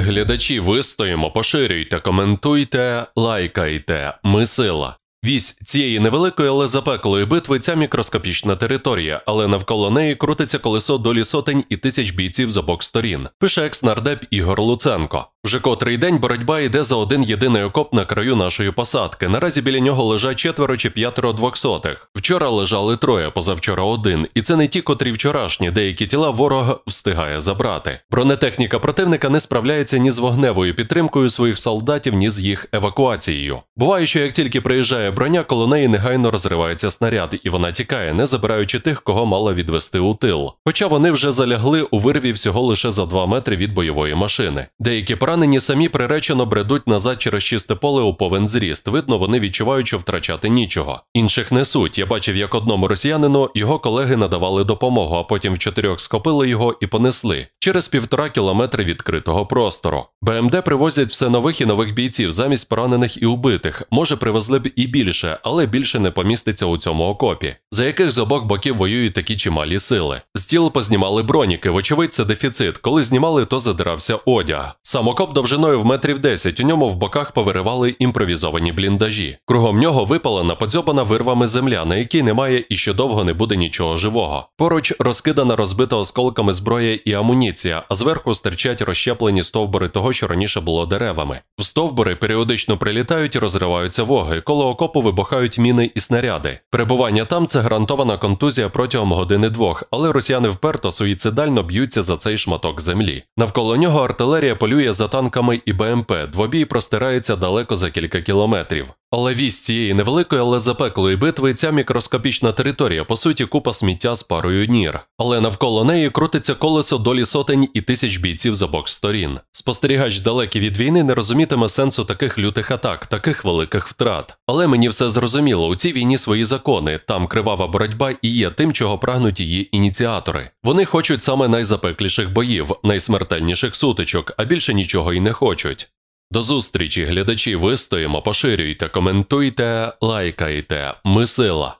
Глядачі вистоїмо, поширюйте, коментуйте, лайкайте. Ми сила. Вісь цієї невеликої, але запеклої битви ця мікроскопічна територія, але навколо неї крутиться колесо долі сотень і тисяч бійців з обох сторін. Пише екс нардеп Ігор Луценко. Вже котрий день боротьба йде за один єдиний окоп на краю нашої посадки. Наразі біля нього лежать четверо чи п'ятеро двохсотих. Вчора лежали троє, позавчора один, і це не ті, котрі вчорашні, деякі тіла ворога встигає забрати. Бронетехніка противника не справляється ні з вогневою підтримкою своїх солдатів, ні з їх евакуацією. Буває, що як тільки приїжджає броня, коло неї негайно розривається снаряд, і вона тікає, не забираючи тих, кого мала відвести у тил. Хоча вони вже залягли у вирві всього лише за два метри від бойової машини. Деякі поранені Поранені самі приречено бредуть назад через чисте поле у повен зріст. Видно, вони відчувають, що втрачати нічого. Інших несуть. Я бачив, як одному росіянину його колеги надавали допомогу, а потім в чотирьох скопили його і понесли через півтора кілометри відкритого простору. БМД привозять все нових і нових бійців замість поранених і убитих. Може, привезли б і більше, але більше не поміститься у цьому окопі, за яких з обох боків воюють такі чималі сили. З тіл познімали броніки, вочевидь, це дефіцит. Коли знімали, то задирався одяг. Сам окоп довжиною в метрів 10, у ньому в боках повиривали імпровізовані бліндажі. Кругом нього випала подзьобана вирвами земля, на якій немає і ще довго не буде нічого живого. Поруч розкидана розбита осколками зброя і амуніція, а зверху стирчать розщеплені стовбури того що раніше було деревами. В стовбури періодично прилітають і розриваються воги, коло окопу вибухають міни і снаряди. Перебування там це гарантована контузія протягом години-двох, але росіяни вперто суїцидально б'ються за цей шматок землі. Навколо нього артилерія полює за танками і БМП. Двобій простирається далеко за кілька кілометрів. Але вість цієї невеликої, але запеклої битви ця мікроскопічна територія, по суті, купа сміття з парою нір, але навколо неї крутиться колесо долі сотень і тисяч бійців з обох сторін. Спостерігач далекий від війни не розумітиме сенсу таких лютих атак, таких великих втрат. Але мені все зрозуміло, у цій війні свої закони, там кривава боротьба і є тим, чого прагнуть її ініціатори. Вони хочуть саме найзапекліших боїв, найсмертельніших сутичок, а більше нічого і не хочуть. До зустрічі, глядачі, вистоїмо, поширюйте, коментуйте, лайкайте. Ми сила.